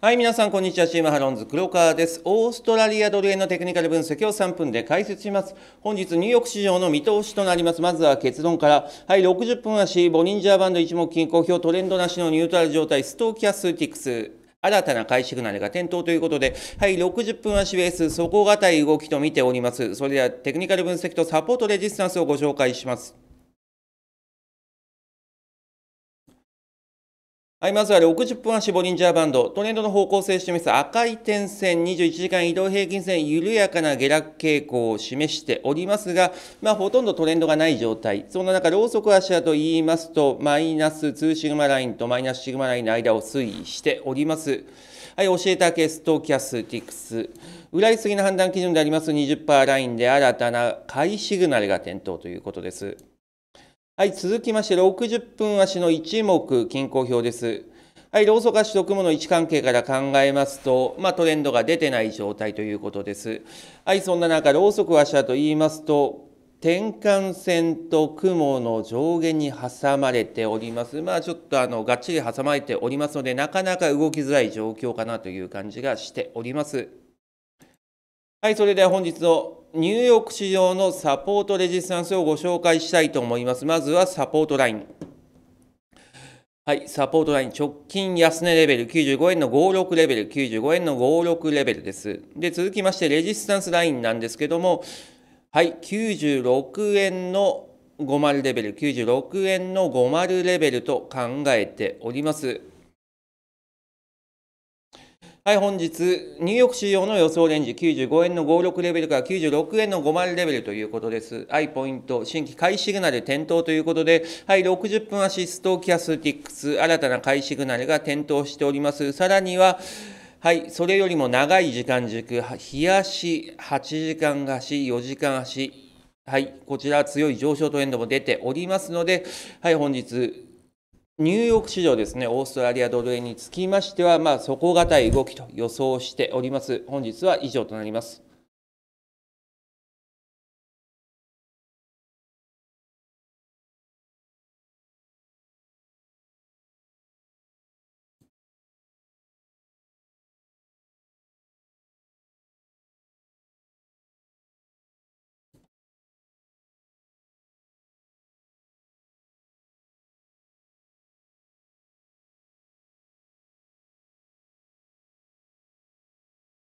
はい、皆さん、こんにちは。チームハロンズ、黒川です。オーストラリアドル円のテクニカル分析を3分で解説します。本日、ニューヨーク市場の見通しとなります。まずは結論から。はい、60分足、ボニンジャーバンド一目均衡表、トレンドなしのニュートラル状態、ストーキャスティクス。新たな買いシグナルが点灯ということで、はい、60分足ベース、底堅い動きと見ております。それでは、テクニカル分析とサポートレジスタンスをご紹介します。はい、まずは60分足ボリンジャーバンド。トレンドの方向性を示す赤い点線、21時間移動平均線、緩やかな下落傾向を示しておりますが、まあ、ほとんどトレンドがない状態。そんな中、ローソク足だと言いますと、マイナス2シグマラインとマイナスシグマラインの間を推移しております。はい、教えたケストキャスティックス。裏りすぎの判断基準であります20%ラインで新たな買いシグナルが点灯ということです。はい、続きまして、60分足の1目、均衡表です。はい、ローソク足と雲の位置関係から考えますと、まあ、トレンドが出てない状態ということです。はい、そんな中、ローソク足と言いますと、転換線と雲の上下に挟まれております。まあちょっとあのがっちり挟まれておりますので、なかなか動きづらい状況かなという感じがしております。はい、それでは本日のニューヨーク市場のサポートレジスタンスをご紹介したいと思います。まずはサポートライン。はい、サポートライン、直近安値レベル95円の56レベル、95円の56レベルです。で、続きまして、レジスタンスラインなんですけども、はい、96円の50レベル、96円の50レベルと考えております。はい、本日、ニューヨーク市場の予想レンジ95円の56レベルから96円の50レベルということです。はい、ポイント、新規買いシグナル点灯ということで、はい、60分アシストキャスティックス、新たな買いシグナルが点灯しております。さらには、はい、それよりも長い時間軸、冷やし、8時間足、4時間足、はい、こちら強い上昇トレンドも出ておりますので、はい、本日、ニューヨーク市場ですね、オーストラリアドル円につきましては、まあ、底堅い動きと予想しております。本日は以上となります。